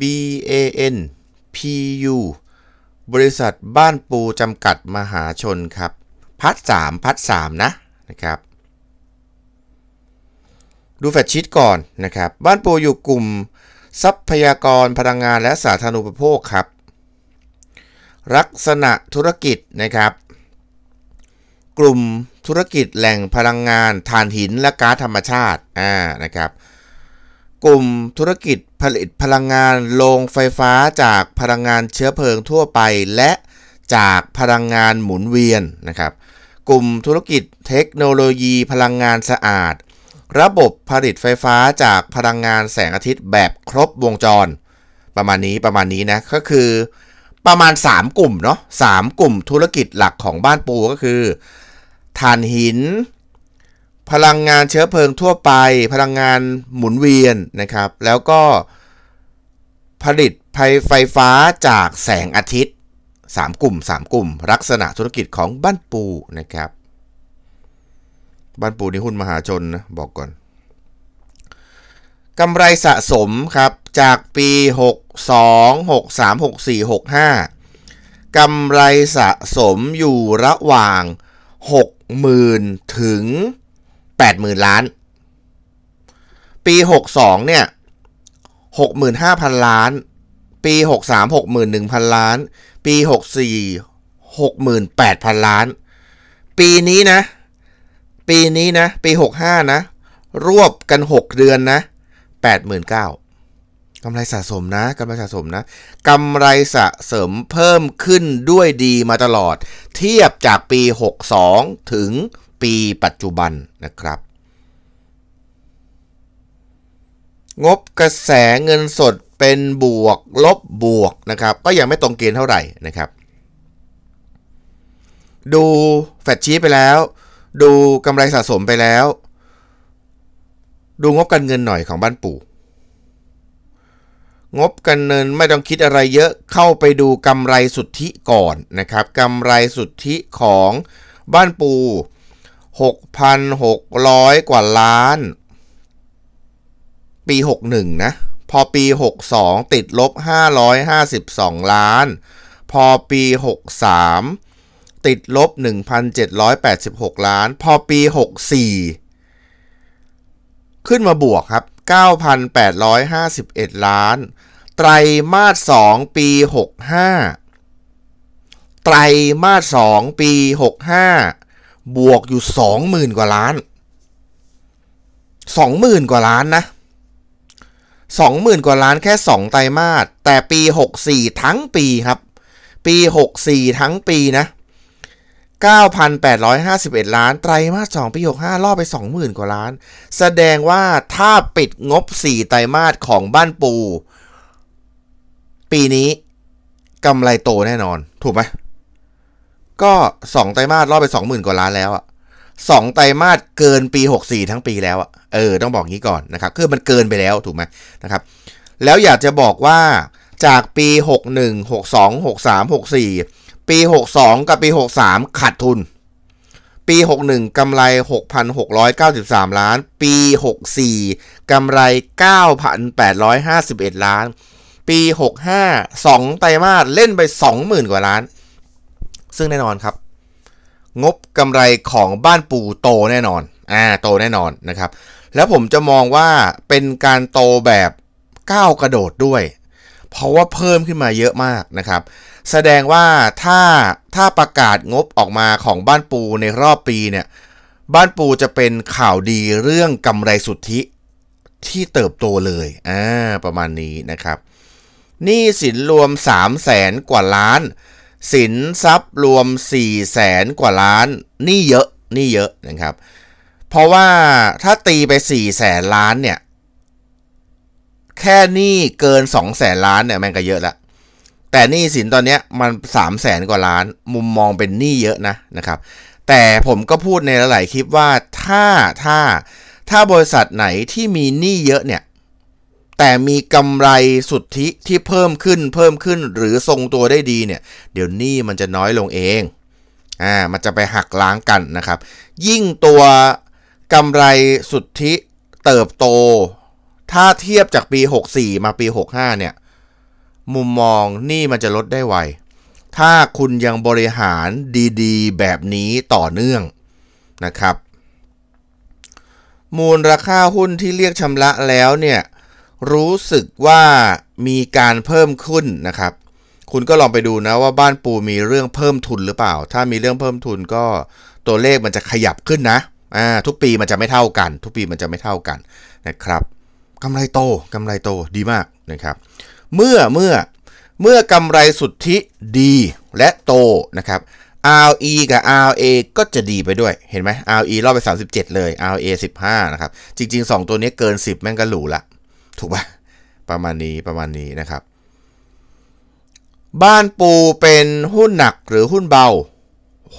BAN PU บริษัทบ้านปูจำกัดมหาชนครับ พัดสามพัดสามนะ นะครับ ดูแฟชชิตก่อนนะครับ บ้านปูอยู่กลุ่ม ทรัพยากรพลังงานและสาธารณูปโภคครับ ลักษณะธุรกิจนะครับ กลุ่มธุรกิจแหล่งพลังงานถ่านหินและก๊าซธรรมชาติอ่านะครับกลุ่มธุรกิจผลิตพลังงานโรงไฟฟ้าจากพลังงานเชื้อเพลิงทั่วไปและจากพลังงานหมุนเวียนนะครับกลุ่มธุรกิจเทคโนโลยีพลังงานสะอาด ระบบผลิตไฟฟ้าจากพลังงานแสงอาทิตย์แบบครบวงจร ประมาณนี้ประมาณนี้นะก็คือประมาณ 3 กลุ่มเนาะสกลุ่มธุรกิจหลักของบ้านปูก็คือถ่านหินพลังงานเชื้อเพลิงทั่วไป พลังงานหมุนเวียนนะครับ แล้วก็ผลิตไฟฟ้าจากแสงอาทิตย์ 3 กลุ่ม3กลุ่มลักษณะธุรกิจของบ้านปูนะครับ บ้านปูนี่หุ้นมหาชนนะ บอกก่อนกำไรสะสมครับ จากปี 62 63 64 65กำไรสะสมอยู่ระหว่าง 60,000 ถึง80,000 ล้าน ปี 62 เนี่ย 65,000 ล้าน ปี 63 61,000 ล้าน ปี 64 68,000 ล้าน ปีนี้นะ ปีนี้นะ ปี 65 นะ รวบกัน 6 เดือนนะ 8 9 0 0กำไรสะสมนะกำไรสะสมนะ กำไรสะสมเพิ่มขึ้นด้วยดีมาตลอด เทียบจากปี 62 ถึงปีปัจจุบันนะครับ งบกระแสเงินสดเป็นบวกลบบวกนะครับ ก็ยังไม่ตรงเกณฑ์เท่าไหร่นะครับ ดูแฟดชี้ไปแล้ว ดูกำไรสะสมไปแล้ว ดูงบการเงินหน่อยของบ้านปู่งบการเงินไม่ต้องคิดอะไร เยอะเข้าไปดูกำไรสุทธิก่อนนะครับกำไรสุทธิของบ้านปู6,600 กว่าล้าน ปี 61 นะ พอปี 62 ติดลบ 552 ล้าน พอปี 63 ติดลบ 1,786 ล้าน พอปี 64 ขึ้นมาบวกครับ 9,851 ล้าน ไตรมาส2ปี 65 ไตรมาส2ปี 65บวกอยู่สองหมื่นกว่าล้านสองหมื่นกว่าล้านนะสองหมื่นกว่าล้านแค่สองไตรมาสแต่ปีหกสี่ทั้งปีครับ ปีหกสี่ทั้งปีนะเก้้้าาพันแปดรอยหสิบเอ็ดล้านไตรมาสองปี้าล่อไปสองหมื่นกว่าล้าน แสดงว่าถ้าปิดงบสี่ไตรมาสของบ้านปู ปีนี้กำไรโตแน่นอน ถูกไหมก็สองไตรมาสรอบไปสองหมื่นกว่าล้านแล้วอะสองไตรมาสเกินปีหกสี่ทั้งปีแล้วอะเออ ต้องบอกงี้ก่อนนะครับ คือมันเกินไปแล้ว ถูกไหมนะครับแล้วอยากจะบอกว่าจากปีหกหนึ่งหกสองหกสามหกสี่ปีหกสองกับปีหกสามขาดทุน ปีหกหนึ่งกำไรหกพันหกร้อยเก้าสิบสามล้าน ปีหกสี่กำไรเก้าพันแปดร้อยห้าสิบเอ็ดล้าน ปีหกห้าสองไตรมาสเล่นไปสองหมื่นกว่าล้านซึ่งแน่นอนครับ งบกำไรของบ้านปู่โตแน่นอนอ่าโตแน่นอนนะครับ แล้วผมจะมองว่าเป็นการโตแบบก้าวกระโดดด้วย เพราะว่าเพิ่มขึ้นมาเยอะมากนะครับ แสดงว่าถ้าถ้าประกาศงบออกมาของบ้านปูในรอบปีเนี่ยบ้านปูจะเป็นข่าวดีเรื่องกำไรสุทธิที่เติบโตเลยอ่าประมาณนี้นะครับหนี้สินรวม3 0 0แสนกว่าล้านสินทรัพย์รวม4ี่แสนกว่าล้านนี่เยอะนี่เยอะนะครับ เพราะว่าถ้าตีไป4ี่แสนล้านเนี่ยแค่นี่เกิน2องแสนล้านเนี่ยมันก็เยอะละแต่นี่สินตอนนี้มัน3ามแสนกว่าล้าน มุมมองเป็นหนี้เยอะนะนะครับ แต่ผมก็พูดในหลายๆคลิปว่า ถ้า ถ้า ถ้าบริษัทไหนที่มีหนี้เยอะเนี่ยแต่มีกำไรสุทธิที่เพิ่มขึ้นเพิ่มขึ้นหรือทรงตัวได้ดีเนี่ยเดี๋ยวนี้มันจะน้อยลงเอง อ่ามันจะไปหักล้างกันนะครับ ยิ่งตัวกำไรสุทธิเติบโต ถ้าเทียบจากปี 64 มาปี 65 เนี่ย มุมมองนี่มันจะลดได้ไว ถ้าคุณยังบริหารดี ๆ แบบนี้ต่อเนื่องนะครับ มูลราคาหุ้นที่เรียกชำระแล้วเนี่ยรู้สึกว่ามีการเพิ่มขึ้นนะครับ คุณก็ลองไปดูนะว่าบ้านปูมีเรื่องเพิ่มทุนหรือเปล่า ถ้ามีเรื่องเพิ่มทุนก็ตัวเลขมันจะขยับขึ้นนะอ่าทุกปีมันจะไม่เท่ากัน ทุกปีมันจะไม่เท่ากันนะครับกำไรโตกำไรโตดีมากนะครับ เมื่อ เมื่อ เมื่อกำไรสุทธิดีและโตนะครับ RE กับ RA ก็จะดีไปด้วย เห็นไหม RE รอบไป 37 เลย RA 15 นะครับ จริง ๆ 2 ตัวนี้เกิน 10 แม่งก็หรูละถูกปะประมาณนี้ประมาณนี้นะครับ บ้านปูเป็นหุ้นหนักหรือหุ้นเบาโห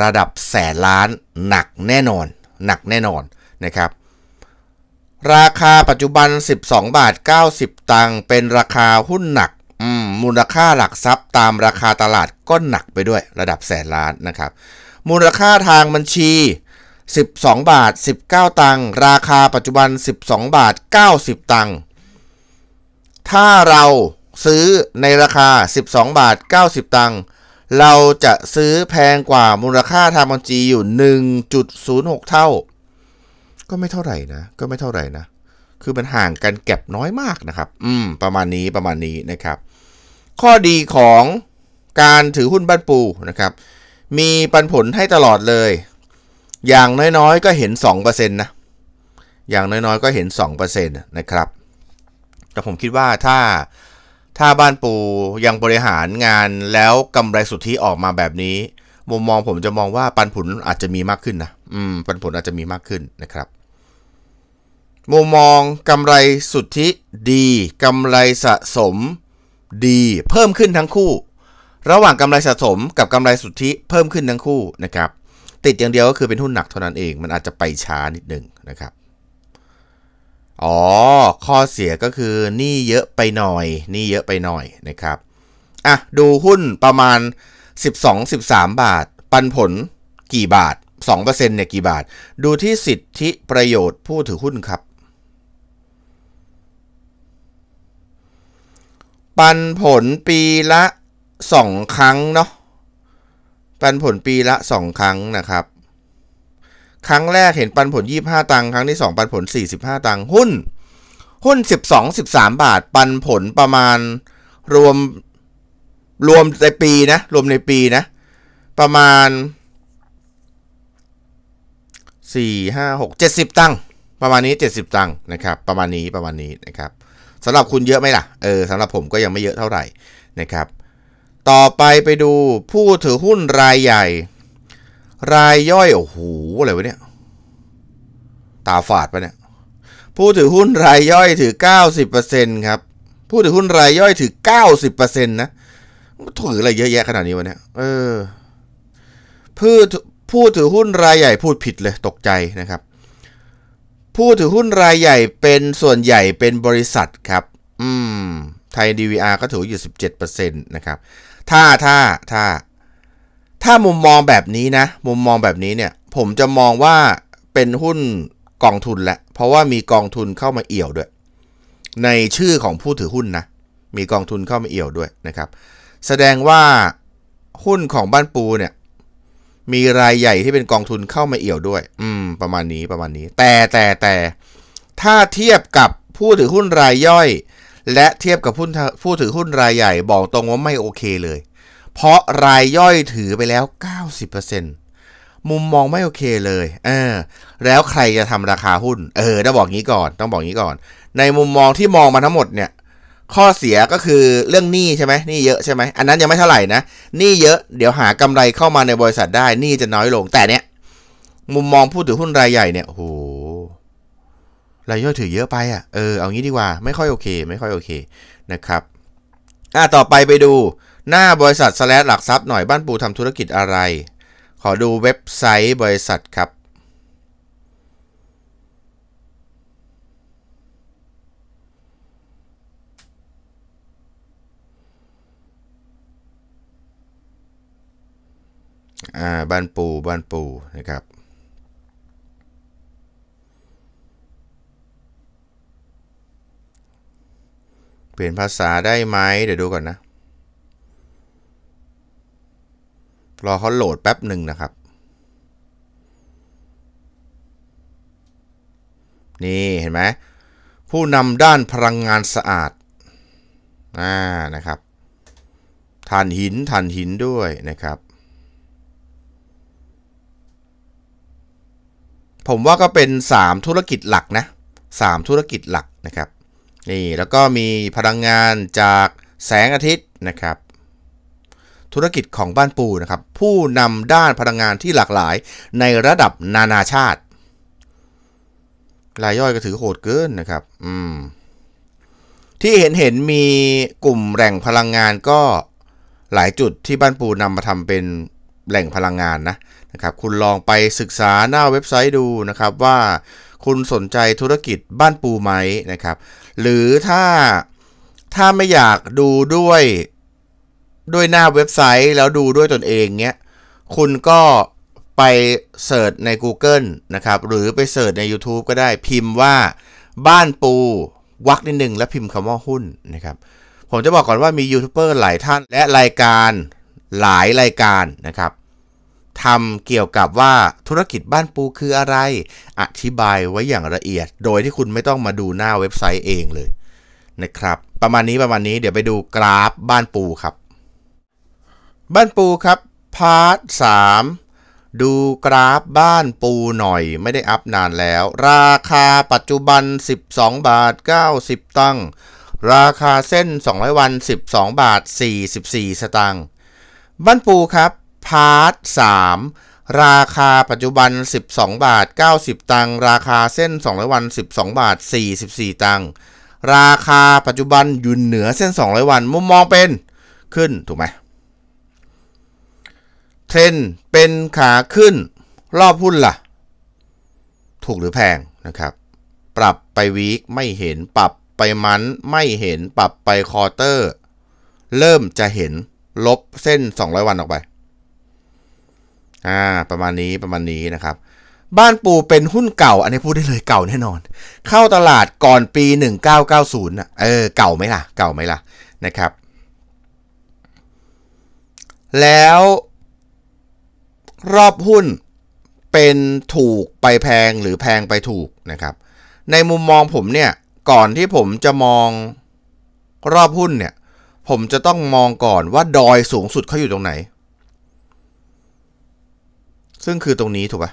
ระดับแสนล้าน หนักแน่นอนหนักแน่นอนนะครับ ราคาปัจจุบัน 12บาท90 ตังเป็นราคาหุ้นหนักมูลค่าหลักทรัพย์ตามราคาตลาดก็หนักไปด้วย ระดับแสนล้านนะครับมูลค่าทางบัญชี12 บาท 19 ตังค์ราคาปัจจุบัน 12 บาท 90 ตังค์ถ้าเราซื้อในราคา 12 บาท 90 ตังค์เราจะซื้อแพงกว่ามูลค่าทางบัญชีอยู่ 1.06 เท่า ก็ไม่เท่าไหร่นะก็ไม่เท่าไหร่นะ คือมันห่างกันแก็บน้อยมากนะครับ อืมประมาณนี้ประมาณนี้นะครับ ข้อดีของการถือหุ้นบ้านปูนะครับ มีปันผลให้ตลอดเลยอย่างน้อย ๆ ก็เห็น2%นะ อย่างน้อยๆ ก็เห็น2%นะครับ แต่ผมคิดว่าถ้าถ้าบ้านปูยังบริหารงานแล้วกำไรสุทธิออกมาแบบนี้ มุมมองผมจะมองว่าปันผลอาจจะมีมากขึ้นนะ อืม ปันผลอาจจะมีมากขึ้นนะครับมุมมองกำไรสุทธิดี กำไรสะสมดี เพิ่มขึ้นทั้งคู่ ระหว่างกำไรสะสมกับกำไรสุทธิเพิ่มขึ้นทั้งคู่นะครับติดอย่างเดียวก็คือเป็นหุ้นหนักเท่านั้นเองมันอาจจะไปช้านิดหนึ่งนะครับ อ๋อข้อเสียก็คือนี่เยอะไปหน่อยนี่เยอะไปหน่อยนะครับอ่ะดูหุ้นประมาณ 12-13 บาท ปันผลกี่บาท 2%เนี่ยกี่บาทดูที่สิทธิประโยชน์ผู้ถือหุ้นครับ ปันผลปีละ 2 ครั้งเนาะปันผลปีละ 2 ครั้งนะครับ ครั้งแรกเห็นปันผล 25 ตังค์ครั้งที่ 2 ปันผล 45 ตังค์หุ้น หุ้น 12 13 บาท ปันผลประมาณรวมรวมในปีนะรวมในปีนะประมาณ4 5 6 70 ตังค์ประมาณนี้ 70 ตังค์นะครับ ประมาณนี้ประมาณนี้นะครับสำหรับคุณเยอะไหมล่ะเออสำหรับผมก็ยังไม่เยอะเท่าไหร่นะครับต่อไปไปดู ผู้ถือหุ้นรายใหญ่ รายย่อยโอ้โหอะไรวะเนี่ยตาฝาดปะเนี่ยผู้ถือหุ้นรายย่อยถือ 90%ครับผู้ถือหุ้นรายย่อยถือ90%นะถืออะไรเยอะแยะขนาดนี้วะเนี่ยเออผู้ผู้ถือหุ้นรายใหญ่พูดผิดเลยตกใจนะครับ ผู้ถือหุ้นรายใหญ่เป็นส่วนใหญ่เป็นบริษัทครับ อืมไทยดีวีอาร์ก็ถืออยู่17%นะครับถ้าถ้าถ้า ถ้ามุมมองแบบนี้นะ มุมมองแบบนี้เนี่ย ผมจะมองว่าเป็นหุ้นกองทุนแหละ เพราะว่ามีกองทุนเข้ามาเอี่ยวด้วย ในชื่อของผู้ถือหุ้นนะมีกองทุนเข้ามาเอี่ยวด้วยนะครับ แสดงว่าหุ้นของบ้านปูเนี่ย มีรายใหญ่ที่เป็นกองทุนเข้ามาเอี่ยวด้วย อืม ประมาณนี้ประมาณนี้ แต่แต่แต่ถ้าเทียบกับผู้ถือหุ้นรายย่อยและเทียบกับผู้ถือหุ้นรายใหญ่ บอกตรงว่าไม่โอเคเลย เพราะรายย่อยถือไปแล้ว 90%มุมมองไม่โอเคเลยเออแล้วใครจะทำราคาหุ้นเออต้องบอกงี้ก่อน ต้องบอกงี้ก่อน ในมุมมองที่มองมาทั้งหมดเนี่ย ข้อเสียก็คือเรื่องหนี้ใช่ไหมหนี้เยอะใช่ไหมอันนั้นยังไม่เท่าไหร่นะหนี้เยอะ เดี๋ยวหากำไรเข้ามาในบริษัทได้หนี้จะน้อยลงแต่เนี้ยมุมมองผู้ถือหุ้นรายใหญ่เนี่ยโอ้รายย่อยถือเยอะไปอ่ะ เออ เอางี้ดีกว่า ไม่ค่อยโอเค ไม่ค่อยโอเค นะครับ อ่ะต่อไปไปดูหน้าบริษัทสแลหลักทรัพย์หน่อยบ้านปูทำธุรกิจอะไร ขอดูเว็บไซต์บริษัทครับ อ่า บ้านปู บ้านปูนะครับเปลี่ยนภาษาได้ไหมเดี๋ยวดูก่อนนะรอเขาโหลดแป๊บหนึ่งนะครับ นี่เห็นไหม ผู้นำด้านพลังงานสะอาดน่านะครับถ่านหินถ่านหินด้วยนะครับ ผมว่าก็เป็น3ธุรกิจหลักนะ3 ธุรกิจหลักนะครับนี่แล้วก็มีพลังงานจากแสงอาทิตย์นะครับ ธุรกิจของบ้านปูนะครับผู้นำด้านพลังงานที่หลากหลายในระดับนานาชาติรายย่อยก็ถือโหดเกินนะครับอืมที่เห็นเห็นมีกลุ่มแหล่งพลังงานก็หลายจุดที่บ้านปูนำมาทำเป็นแหล่งพลังงานนะนะครับคุณลองไปศึกษาหน้าเว็บไซต์ดูนะครับว่าคุณสนใจธุรกิจบ้านปูไหมนะครับ หรือถ้าถ้าไม่อยากดูด้วยด้วยหน้าเว็บไซต์แล้วดูด้วยตนเองเนี้ย คุณก็ไปเสิร์ชใน Google นะครับ หรือไปเสิร์ชใน YouTube ก็ได้พิมพ์ว่าบ้านปูวักนิดหนึ่งแล้วพิมพ์คำว่าหุ้นนะครับ ผมจะบอกก่อนว่ามียูทูบเบอร์หลายท่านและรายการหลายรายการนะครับทำเกี่ยวกับว่าธุรกิจบ้านปูคืออะไร อธิบายไว้อย่างละเอียด โดยที่คุณไม่ต้องมาดูหน้าเว็บไซต์เองเลย นะครับ ประมาณนี้ประมาณนี้เดี๋ยวไปดูกราฟบ้านปูครับ บ้านปูครับพาร์ทสามดูกราฟบ้านปูหน่อย ไม่ได้อัพนานแล้ว ราคาปัจจุบัน 12บาท90 ตังค์ราคาเส้น 200 วัน 12บาท44 สตังค์บ้านปูครับพาร์ท3ราคาปัจจุบัน 12บาท90 ตังราคาเส้น200วัน12บาท44 ตังราคาปัจจุบันยืนเหนือเส้น200วันมุมมองเป็นขึ้นถูกไหมเทรนเป็นขาขึ้น รอบหุ้นละ่ะ ถูกหรือแพงนะครับปรับไปวีคไม่เห็นปรับไปมันไม่เห็นปรับไปคอเตอร์ เริ่มจะเห็นลบเส้น200วันออกไปอ่าประมาณนี้ประมาณนี้นะครับ บ้านปูเป็นหุ้นเก่า อันนี้พูดได้เลยเก่าแน่นอน เข้าตลาดก่อนปี 1990นะเออเก่าไหมล่ะ เก่าไหมล่ะนะครับ แล้ว รอบหุ้นเป็นถูกไปแพงหรือแพงไปถูกนะครับในมุมมองผมเนี่ยก่อนที่ผมจะมองรอบหุ้นเนี่ยผมจะต้องมองก่อนว่าดอยสูงสุดเขาอยู่ตรงไหนซึ่งคือตรงนี้ถูกปะ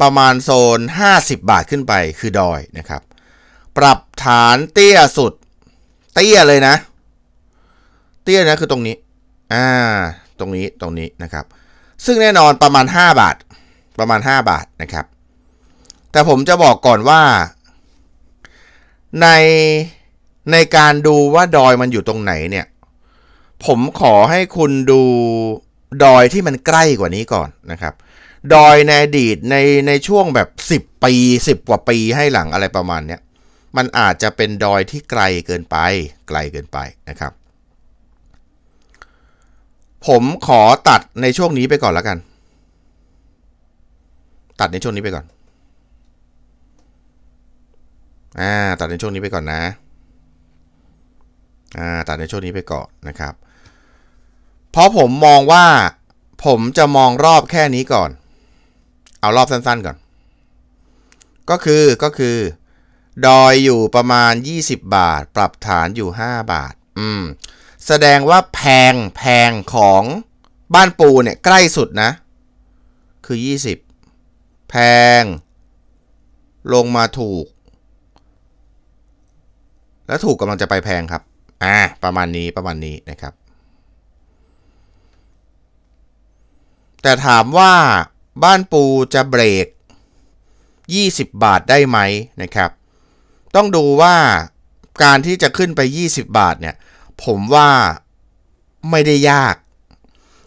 ประมาณโซน 50 บาทขึ้นไปคือดอยนะครับ ปรับฐานเตี้ยสุด เตี้ยเลยนะ เตี้ยนะคือตรงนี้อ่าตรงนี้ตรงนี้นะครับ ซึ่งแน่นอนประมาณ 5 บาท ประมาณ 5 บาทนะครับ แต่ผมจะบอกก่อนว่า ใน ในการดูว่าดอยมันอยู่ตรงไหนเนี่ยผมขอให้คุณดูดอยที่มันใกล้กว่านี้ก่อนนะครับ ดอยในอดีตในในช่วงแบบ10 ปี10กว่าปีให้หลังอะไรประมาณเนี้ยมันอาจจะเป็นดอยที่ไกลเกินไป ไกลเกินไปนะครับ ผมขอตัดในช่วงนี้ไปก่อนแล้วกัน ตัดในช่วงนี้ไปก่อนอ่าตัดในช่วงนี้ไปก่อนนะอ่าตัดในช่วงนี้ไปก่อนนะครับเพราะผมมองว่า ผมจะมองรอบแค่นี้ก่อน เอารอบสั้นๆก่อน ก็คือก็คือ ดอยอยู่ประมาณ 20 บาท ปรับฐานอยู่ 5 บาทอืมแสดงว่าแพงแพงของบ้านปูเนี่ยใกล้สุดนะ คือ 20 แพง ลงมาถูก แล้วถูกกำลังจะไปแพงครับอ่าประมาณนี้ประมาณนี้นะครับแต่ถามว่าบ้านปูจะเบรก 20 บาทได้ไหมนะครับ ต้องดูว่าการที่จะขึ้นไป 20 บาทเนี่ย ผมว่าไม่ได้ยาก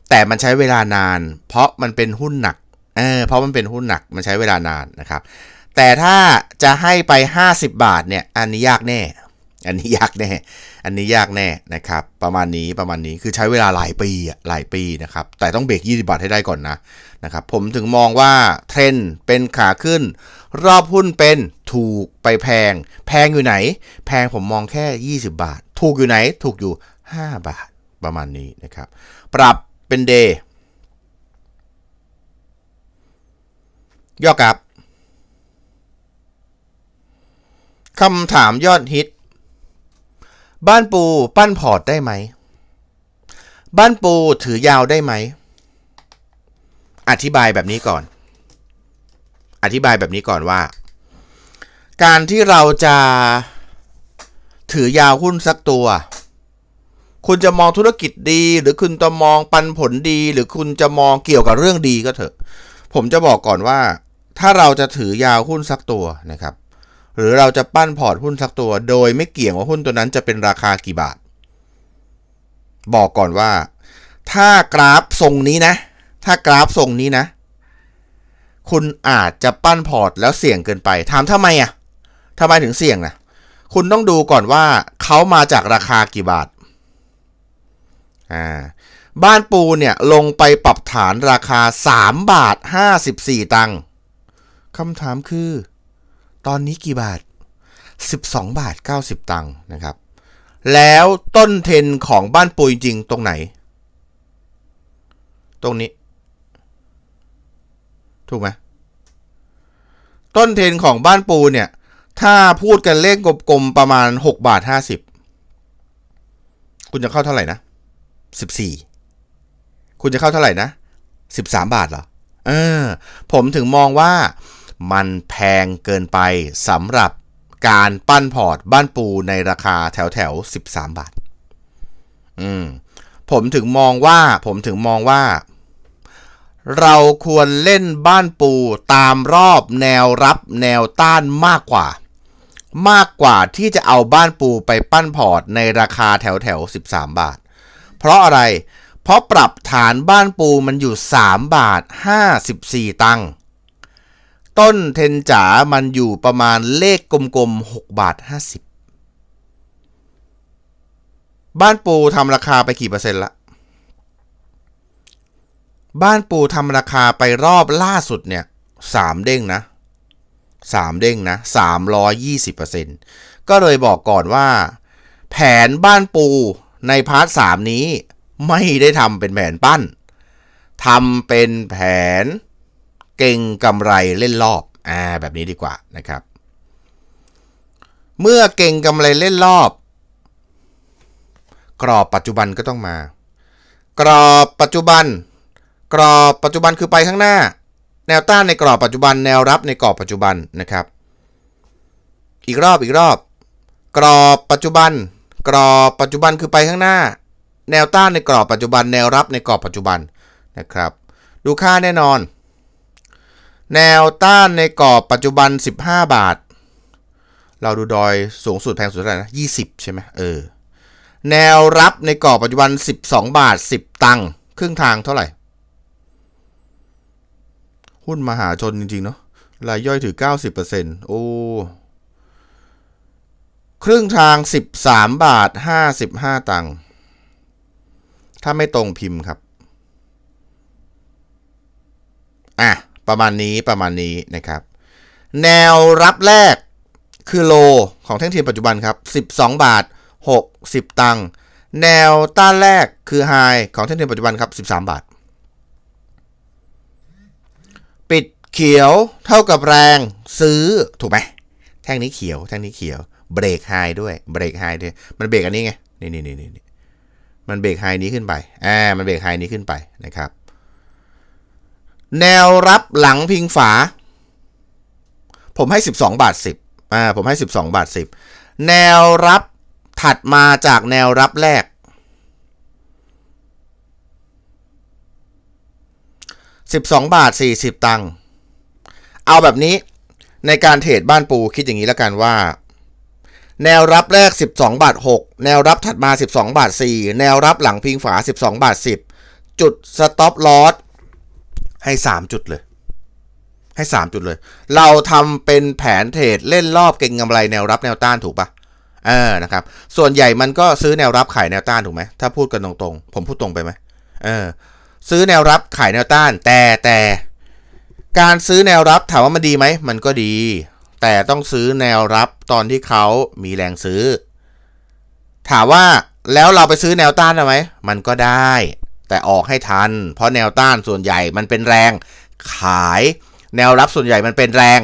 แต่มันใช้เวลานาน เพราะมันเป็นหุ้นหนัก เออ เพราะมันเป็นหุ้นหนัก มันใช้เวลานานนะครับ แต่ถ้าจะให้ไป 50 บาทเนี่ย อันนี้ยากแน่อันนี้ยากแน่ อันนี้ยากแน่นะครับประมาณนี้ประมาณนี้คือใช้เวลาหลายปีหลายปีนะครับแต่ต้องเบรก20 บาทให้ได้ก่อนนะนะครับผมถึงมองว่า เทรนเป็นขาขึ้น รอบหุ้นเป็นถูกไปแพงแพงอยู่ไหน แพงผมมองแค่ 20 บาท ถูกอยู่ไหน ถูกอยู่ 5 บาทประมาณนี้นะครับ ปรับเป็นเดย์ย่อกับคำถามยอดฮิตบ้านปูปั้นพอร์ตได้ไหมบ้านปูถือยาวได้ไหมอธิบายแบบนี้ก่อน อธิบายแบบนี้ก่อนว่า การที่เราจะถือยาวหุ้นสักตัว คุณจะมองธุรกิจดี หรือคุณจะมองปันผลดี หรือคุณจะมองเกี่ยวกับเรื่องดีก็เถอะผมจะบอกก่อนว่า ถ้าเราจะถือยาวหุ้นสักตัวนะครับหรือเราจะปั้นพอร์ตหุ้นสักตัว โดยไม่เกี่ยงว่าหุ้นตัวนั้นจะเป็นราคากี่บาท บอกก่อนว่าถ้ากราฟทรงนี้นะ ถ้ากราฟทรงนี้นะ คุณอาจจะปั้นพอร์ตแล้วเสี่ยงเกินไป ถามทำไมอะ่ะทำไมถึงเสี่ยงนะคุณต้องดูก่อนว่าเขามาจากราคากี่บาท อ่าบ้านปูเนี่ยลงไปปรับฐานราคา3บาท54ตังค์คำถามคือตอนนี้กี่บาท 12 บาท 90 ตังค์นะครับ แล้วต้นเทนของบ้านปูจริงตรงไหน ตรงนี้ ถูกไหม ต้นเทนของบ้านปูเนี่ย ถ้าพูดกันเลขกลมๆประมาณ 6 บาท 50 คุณจะเข้าเท่าไหร่นะ 14 คุณจะเข้าเท่าไหร่นะ 13 บาทเหรอเออผมถึงมองว่ามันแพงเกินไปสำหรับการปั้นพอร์ตบ้านปูในราคาแถวแถวสิบสามบาท อืมผมถึงมองว่า ผมถึงมองว่า เราควรเล่นบ้านปูตามรอบแนวรับแนวต้านมากกว่า มากกว่าที่จะเอาบ้านปูไปปั้นพอร์ตในราคาแถวแถวสิบสามบาท เพราะอะไร เพราะปรับฐานบ้านปูมันอยู่สามบาทห้าสิบสี่ตังค์ต้นเทนจ๋ามันอยู่ประมาณเลขกลมๆ6บาท 50 บ้านปูทำราคาไปกี่เปอร์เซ็นต์ละ บ้านปูทำราคาไปรอบล่าสุดเนี่ยสามเด้งนะสามเด้งนะสามร้อยยี่สิบเปอร์เซ็นต์ก็เลยบอกก่อนว่า แผนบ้านปูในพาร์ทสามนี้ไม่ได้ทำเป็นแผนปั้นทำเป็นแผนเก่งกำไรเล่นรอบอ่าแบบนี้ดีกว่านะครับ เมื่อเก่งกำไรเล่นรอบ กรอบปัจจุบันก็ต้องมา กรอบปัจจุบัน กรอบปัจจุบันคือไปข้างหน้า แนวต้านในกรอบปัจจุบันแนวรับในกรอบปัจจุบันนะครับ อีกรอบอีกรอบ กรอบปัจจุบัน กรอบปัจจุบันคือไปข้างหน้า แนวต้านในกรอบปัจจุบัน แนวรับในกรอบปัจจุบันนะครับ ดูค่าแน่นอนแนวต้านในกรอบปัจจุบัน 15 บาท เราดูดอยสูงสุดแพงสุดเท่าไหร่นะ 20 ใช่ไหมเออ แนวรับในกรอบปัจจุบัน 12 บาท 10 ตังค์ครึ่งทางเท่าไหร่ หุ้นมหาชนจริงๆเนาะ รายย่อยถือ 90%โอ้ ครึ่งทาง 13 บาท 55 ตังค์ ถ้าไม่ตรงพิมพ์ครับ อ่ะประมาณนี้ประมาณนี้นะครับ แนวรับแรกคือโลของแท่งเทียนปัจจุบันครับ12 บาท60 ตังค์แนวต้านแรกคือไฮของแท่งเทียนปัจจุบันครับ13 บาท ปิดเขียวเท่ากับแรงซื้อถูกไหมแท่งนี้เขียว แท่งนี้เขียวเบรกไฮด้วยเบรกไฮด้วยมันเบรกอันนี้ไงนี่นี่นี่นี่มันเบรกไฮนี้ขึ้นไปอ่ามันเบรกไฮนี้ขึ้นไปนะครับแนวรับหลังพิงฝา ผมให้ 12บาท10อ่า ผมให้12บาท10 แนวรับถัดมาจากแนวรับแรก 12บาท40 ตังค์ เอาแบบนี้ในการเทรดบ้านปูคิดอย่างนี้แล้วกันว่า แนวรับแรก 12บาท6แนวรับถัดมา 12บาท4แนวรับหลังพิงฝา 12บาท10 จุดสต็อปลอสให้สามจุดเลย ให้สามจุดเลย เราทำเป็นแผนเทรดเล่นรอบเก่งกำไรแนวรับแนวต้านถูกปะเออนะครับ ส่วนใหญ่มันก็ซื้อแนวรับขาย แนวต้านถูกไหมถ้าพูดกัน ตรง ๆ ผมพูดตรงไปไหมเออซื้อแนวรับขายแนวต้าน แต่แต่ การซื้อแนวรับถาม ว่า มัน ดีไหม มันก็ดี แต่ต้องซื้อแนวรับตอนที่เขามีแรงซื้อ ถามว่าแล้วเราไปซื้อแนวต้านได้ไหมมันก็ได้แต่ออกให้ทัน เพราะแนวต้านส่วนใหญ่มันเป็นแรงขาย แนวรับส่วนใหญ่มันเป็นแรง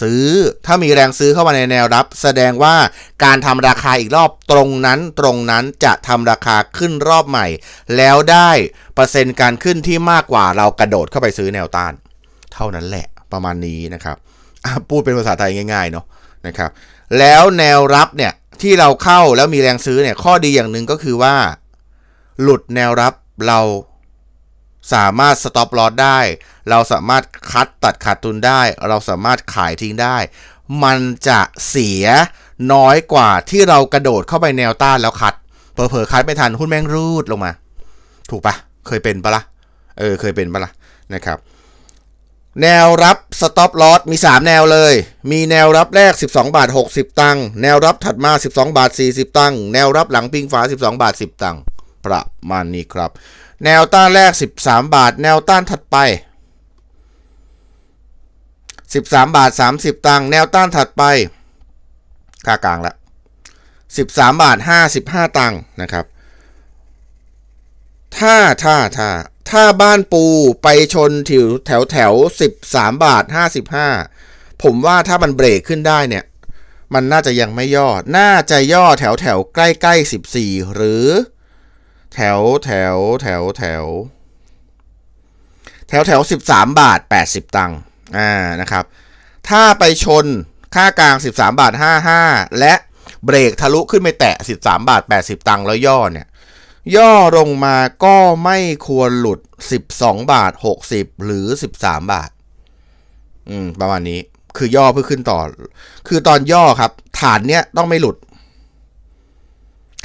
ซื้อ ถ้ามีแรงซื้อเข้ามาในแนวรับ แสดงว่าการทำราคาอีกรอบตรงนั้น ตรงนั้นจะทำราคาขึ้นรอบใหม่ แล้วได้ เปอร์เซ็นต์การขึ้นที่มากกว่าเรากระโดดเข้าไปซื้อแนวต้าน เท่านั้นแหละประมาณนี้นะครับพูดเป็นภาษาไทยง่ายๆเนาะนะครับแล้วแนวรับเนี่ยที่เราเข้าแล้วมีแรงซื้อเนี่ยข้อดีอย่างหนึ่งก็คือว่า หลุดแนวรับเราสามารถสต็อปลอสได้ เราสามารถคัดตัดขาดทุนได้ เราสามารถขายทิ้งได้ มันจะเสียน้อยกว่าที่เรากระโดดเข้าไปแนวต้านแล้วคัดเผลอๆคัดไม่ทันหุ้นแม่งรูดลงมา ถูกปะเคยเป็นปะละ่ะเออเคยเป็นปะละ่ะนะครับ แนวรับสต็อปลอสมี 3 แนวเลย มีแนวรับแรก 12บาท60 ตังค์แนวรับถัดมา 12บาท40 ตังค์แนวรับหลังปิงฝา12บาท10 ตังค์ประมาณนี้ครับ แนวต้านแรก 13 บาทแนวต้านถัดไป 13 บาท 30 ตังค์แนวต้านถัดไปค่ากลางละ 13 บาท 55 ตังค์นะครับ ถ้าถ้าถ้าถ้าบ้านปูไปชนถิวแถวแถว13 บาท 55 ผมว่าถ้ามันเบรกขึ้นได้เนี่ย มันน่าจะยังไม่ย่อน่าจะย่อแถวแถวใกล้ ๆ 14 หรือแถวแถวแถวแถวแถวแถวสิบสามบาทแปดสิบตังค์อ่านะครับ ถ้าไปชนค่ากลางสิบสามบาทห้าห้าและเบรกทะลุขึ้นไปแตะสิบสามบาทแปดสิบตังค์แล้วย่อเนี่ย ย่อลงมาก็ไม่ควรหลุดสิบสองบาทหกสิบหรือสิบสามบาทอืมประมาณนี้คือย่อเพื่อขึ้นต่อ คือตอนย่อครับ ฐานเนี้ยต้องไม่หลุด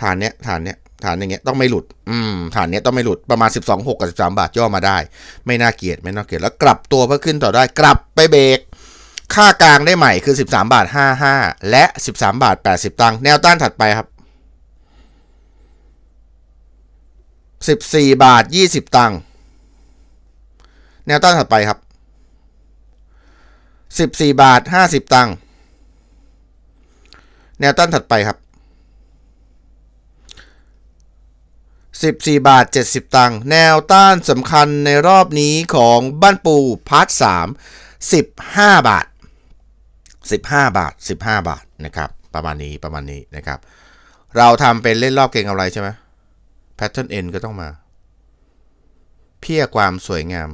ฐานเนี้ยฐานเนี้ยฐานอย่างเงี้ยต้องไม่หลุด อืมฐานเนี้ยต้องไม่หลุดประมาณ12 6กับ13 บาทย่อมาได้ ไม่น่าเกียดไม่น่าเกียดแล้วกลับตัวเพื่อขึ้นต่อได้กลับไปเบรกค่ากลางได้ใหม่ คือ13บาท55และ13บาท80ตังค์แนวต้านถัดไปครับ14บาท20ตังค์แนวต้านถัดไปครับ14บาท50ตังค์แนวต้านถัดไปครับ14บาท70 ตังค์แนวต้านสำคัญในรอบนี้ของ บ้าน ปู พาร์ท3 15 บาท 15 บาท 15 บาท นะครับ ประมาณนี้ประมาณนี้ นะครับ เราทำเป็นเล่น รอบ เก่งอะไร ใช่ไหมแพทเทิร์นเอ็นก็ต้องมา เพียความสวยงาม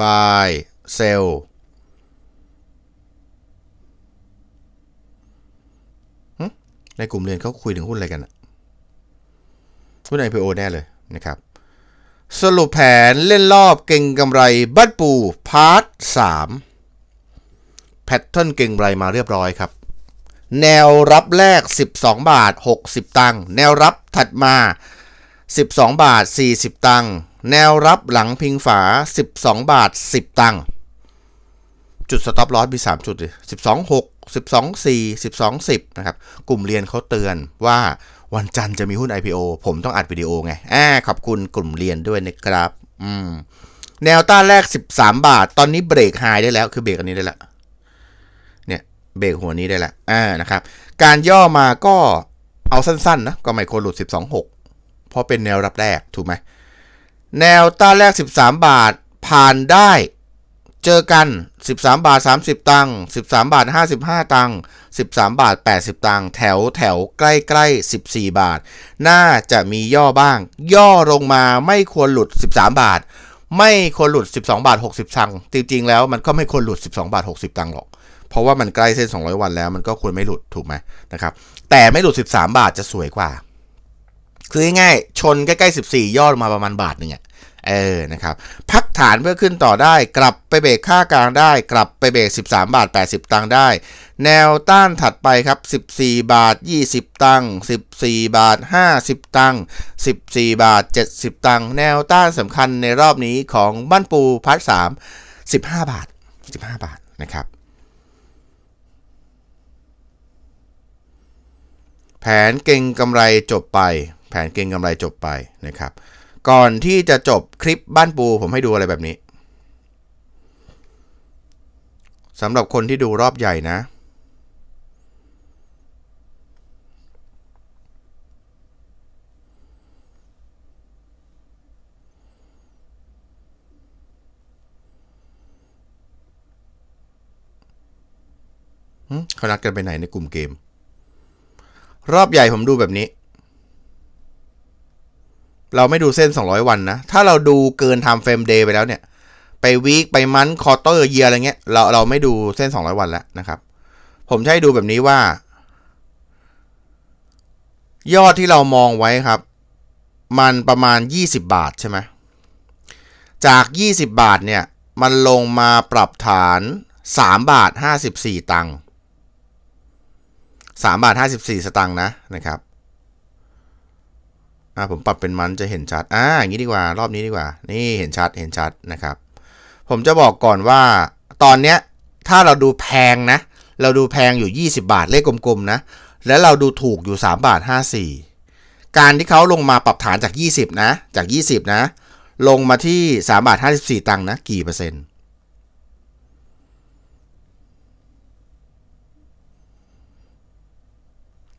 บายเซลล์ในกลุ่มเรียนเขาคุยถึงหุ้นอะไรกันหุ้น IPO แน่เลยนะครับสรุปแผนเล่นรอบเก่งกำไรบัตปูพาร์ทสามแพทเทิร์นเก่งกำไรมาเรียบร้อยครับ แนวรับแรก 12 บาท 60 ตังค์แนวรับถัดมา 12 บาท 40 ตังค์แนวรับหลังพิงฝา 12 บาท 10 ตังค์จุดสต็อปลอสมี 3 จุดเลย12 6 12 4 12 10นะครับ กลุ่มเรียนเขาเตือนว่าวันจันทร์จะมีหุ้น IPO ผมต้องอัดวิดีโอไงแอบขอบคุณกลุ่มเรียนด้วยนะครับ อืม แนวต้านแรก 13 บาท ตอนนี้เบรกไฮได้แล้ว คือเบรกอันนี้ได้ละเนี่ย เบรกหัวนี้ได้ละอ่านะครับ การย่อมาก็เอาสั้นๆ นะ ก็ไมโครหลุด12.6เพราะเป็นแนวรับแรกถูกไหม แนวต้านแรก13บาทผ่านได้เจอกัน 13 บาท 30 ตังค์13 บาท 55 ตังค์13 บาท80 ตังค์แถวแถวใกล้ๆ 14 บาท น่าจะมีย่อบ้าง ย่อลงมา ไม่ควรหลุด 13 บาท ไม่ควรหลุด 12บาท60 ตังค์จริงๆแล้วมันก็ไม่ควรหลุด12บาท60 ตังค์หรอก เพราะว่ามันใกล้เส้น200วันแล้วมันก็ควรไม่หลุดถูกไหมนะครับแต่ไม่หลุด 13 บาทจะสวยกว่าคือง่ายๆชนใกล้ๆ14 ย่อลงมาประมาณบาทหนึ่งอะเออ นะครับ พักฐานเพื่อขึ้นต่อได้ กลับไปเบรกค่ากลางได้ กลับไปเบรก13 บาท 80 ตังค์ได้ แนวต้านถัดไปครับ 14 บาท 20 ตังค์14 บาท 50 ตังค์14 บาท 70 ตังค์ แนวต้านสำคัญในรอบนี้ของบ้านปูพัด3 15 บาท 15 บาทนะครับ แผนเก่งกำไรจบไป แผนเก่งกำไรจบไปนะครับก่อนที่จะจบคลิปบ้านปูผมให้ดูอะไรแบบนี้สำหรับคนที่ดูรอบใหญ่นะเขานัดกันไปไหนในกลุ่มเกม รอบใหญ่ผมดูแบบนี้เราไม่ดูเส้น 200 วันนะ ถ้าเราดูเกินไทม์เฟรมเดย์ไปแล้วเนี่ย ไปวีคไปมันคอร์เตอร์เยียอะไรเงี้ย เราเราไม่ดูเส้น 200 วันแล้วนะครับ ผมใช้ดูแบบนี้ว่า ยอดที่เรามองไว้ครับ มันประมาณ 20 บาทใช่ไหม จาก 20 บาทเนี่ย มันลงมาปรับฐาน 3 บาท 54 ตังค์3บาท 54 สตังค์นะนะครับอ่าผมปรับเป็นมันจะเห็นชัด อ่าอย่างนี้ดีกว่ารอบนี้ดีกว่า นี่เห็นชัดเห็นชัดนะครับ ผมจะบอกก่อนว่าตอนเนี้ยถ้าเราดูแพงนะ เราดูแพงอยู่ 20 บาทเลขกลมๆนะแล้วเราดูถูกอยู่ 3 บาท 54 การที่เขาลงมาปรับฐานจาก 20 นะจาก20นะลงมาที่3บาท54 ตังค์นะกี่เปอร์เซ็นต์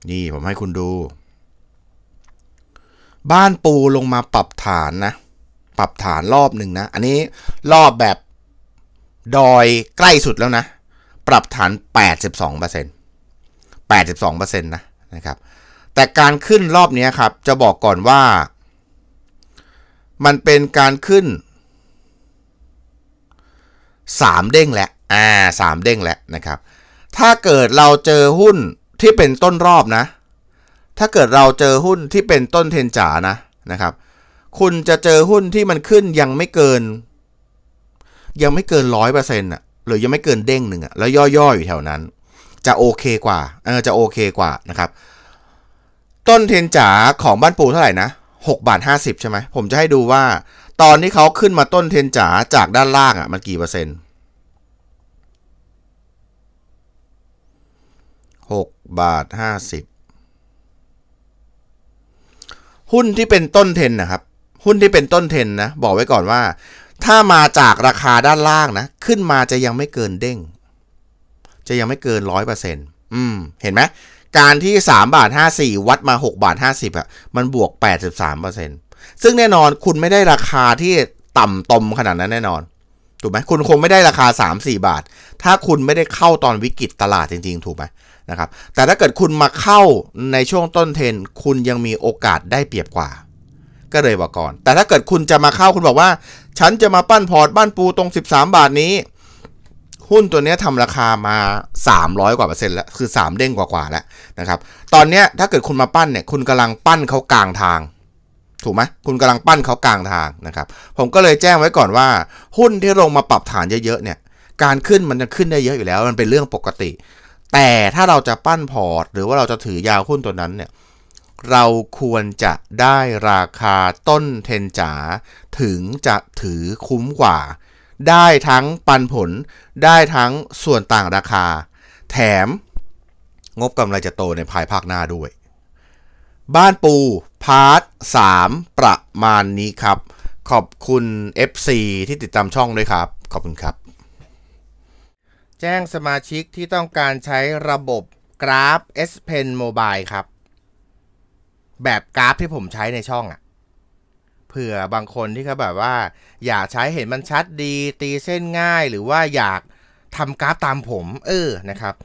นี่ผมให้คุณดูบ้านปูลงมาปรับฐานนะ ปรับฐานรอบหนึ่งนะ อันนี้รอบแบบ ดอยใกล้สุดแล้วนะ ปรับฐาน 82% 82%นะนะครับแต่การขึ้นรอบนี้ครับ จะบอกก่อนว่า มันเป็นการขึ้น 3 เด้งแล้วอ่า3เด้งแล้วนะครับ ถ้าเกิดเราเจอหุ้นที่เป็นต้นรอบนะถ้าเกิดเราเจอหุ้นที่เป็นต้นเทนจ๋านะนะครับ คุณจะเจอหุ้นที่มันขึ้นยังไม่เกิน ยังไม่เกินร้อยเปอร์เซ็นต์อ่ะหรือยังไม่เกินเด้งหนึ่งอ่ะแล้วย่อๆอยู่แถวนั้น จะโอเค กว่าเออจะโอเค กว่านะครับ ต้นเทนจ๋าของบ้านปูเท่าไหร่นะหกบาทห้าสิบใช่ไหมผมจะให้ดูว่าตอนที่เขาขึ้นมาต้นเทนจ๋าจากด้านล่างอ่ะมันกี่เปอร์เซ็นต์หกบาทห้าสิบหุ้นที่เป็นต้นเทนนะครับ หุ้นที่เป็นต้นเทนนะบอกไว้ก่อนว่า ถ้ามาจากราคาด้านล่างนะ ขึ้นมาจะยังไม่เกินเด้ง จะยังไม่เกินร้อยเปอร์เซ็นต์อืมเห็นไหมการที่สามบาทห้าสี่วัดมาหกบาทห้าสิบอ่ะมันบวกแปดสิบสามเปอร์เซ็นต์ซึ่งแน่นอนคุณไม่ได้ราคาที่ต่ำตมขนาดนั้นแน่นอนถูกไหมคุณคงไม่ได้ราคา3-4บาท ถ้าคุณไม่ได้เข้าตอนวิกฤตตลาดจริง ๆ ถูกไหมนะครับแต่ถ้าเกิดคุณมาเข้าในช่วงต้นเทรนคุณยังมีโอกาสได้เปรียบกว่า ก็เลยบอกก่อน แต่ถ้าเกิดคุณจะมาเข้าคุณบอกว่า ฉันจะมาปั้นพอร์ตบ้านปูตรง 13 บาทนี้ หุ้นตัวนี้ทำราคามา 300 กว่าเปอร์เซ็นต์แล้วคือ3เด้งกว่าๆแล้วนะครับตอนนี้ถ้าเกิดคุณมาปั้นเนี่ยคุณกำลังปั้นเขากลางทาง ถูกไหมคุณกำลังปั้นเขากลางทางนะครับผมก็เลยแจ้งไว้ก่อนว่า หุ้นที่ลงมาปรับฐานเยอะๆเนี่ยการขึ้นมันจะขึ้นได้เยอะอยู่แล้ว มันเป็นเรื่องปกติแต่ถ้าเราจะปั้นพอร์ต หรือว่าเราจะถือยาวหุ้นตัวนั้นเนี่ย เราควรจะได้ราคาต้นเทนจาถึงจะถือคุ้มกว่า ได้ทั้งปันผลได้ทั้งส่วนต่างราคา แถม งบกำไรจะโตในภายภาคหน้าด้วย บ้านปูพาร์ท3ประมาณนี้ครับ ขอบคุณ FC ที่ติดตามช่องด้วยครับ ขอบคุณครับแจ้งสมาชิกที่ต้องการใช้ระบบกราฟ S Pen Mobile ครับ แบบกราฟที่ผมใช้ในช่องอะ่ะเผื่อบางคนที่เขาแบบว่าอยากใช้เห็นมันชัดดีตีเส้นง่าย หรือว่าอยากทำกราฟตามผม เออนะครับ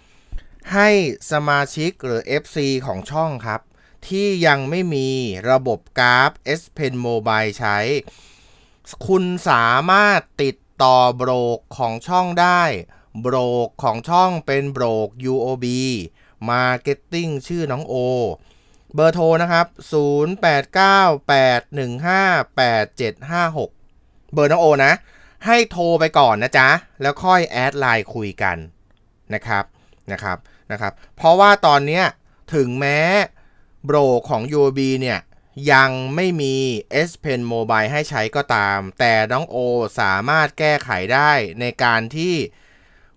ให้สมาชิกหรือ FC ของช่องครับ ที่ยังไม่มีระบบกราฟ S Pen Mobile ใช้ คุณสามารถติดต่อโบรกของช่องได้โบรกของช่องเป็นโบรก UOB Marketing ชื่อน้องโอ เบอร์โทรนะครับ 0898158756 เบอร์น้องโอนะ ให้โทรไปก่อนนะจ๊ะ แล้วค่อยแอดไลน์คุยกันนะครับ นะครับ นะครับ เพราะว่าตอนนี้ถึงแม้โบรกของ UOB เนี่ยยังไม่มี S Pen Mobile ให้ใช้ก็ตาม แต่น้องโอสามารถแก้ไขได้ในการที่